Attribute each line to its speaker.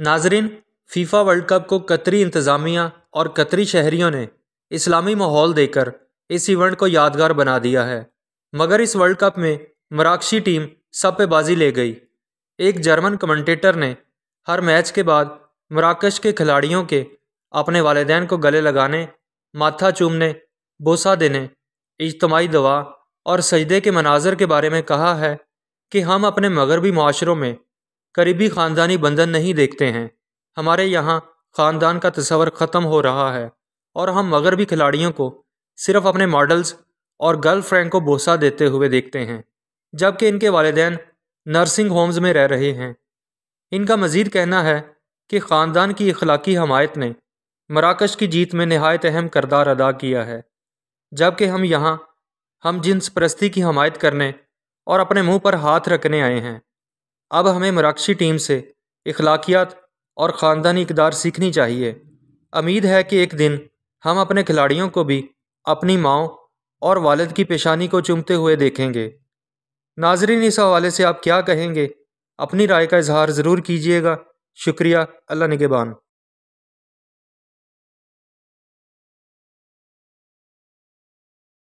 Speaker 1: नाजरीन FIFA world cup को कतरी इंतज़ामिया और कतरी शहरीों ने इस्लामी माहौल देकर इस इवेंट को यादगार बना दिया है मगर इस वर्ल्ड कप में मराक्षी टीम सब पे बाजी ले गई एक जर्मन कमेंटेटर ने हर मैच के बाद मराकश के खिलाड़ियों के अपने वालदेन को गले लगाने माथा चूमने बोसा देने इजतमाही दवा और सजदे के मनाजर के बारे में कहा है कि हम अपने मगरबी माशरों में करीबी ख़ानदानी बंधन नहीं देखते हैं हमारे यहाँ ख़ानदान का तस्वर ख़त्म हो रहा है और हम मगरबी खिलाड़ियों को सिर्फ अपने मॉडल्स और गर्लफ्रेंड को बोसा देते हुए देखते हैं जबकि इनके वालदेन नर्सिंग होम्स में रह रहे हैं इनका मज़ीद कहना है कि ख़ानदान की अखलाकी हमायत ने मराकश की जीत में नहायत अहम करदार अदा किया है जबकि हम यहाँ हम जिन्स परस्ती की हमायत करने और अपने मुंह पर हाथ रखने आए हैं अब हमें मराक्षी टीम से इखलाकियात और ख़ानदानी इकदार सीखनी चाहिए उम्मीद है कि एक दिन हम अपने खिलाड़ियों को भी अपनी माओ और वालद की पेशानी को चूमते हुए देखेंगे नाजरीन इस हवाले से आप क्या कहेंगे अपनी राय का इजहार ज़रूर कीजिएगा शुक्रिया अल्लाह निगेबान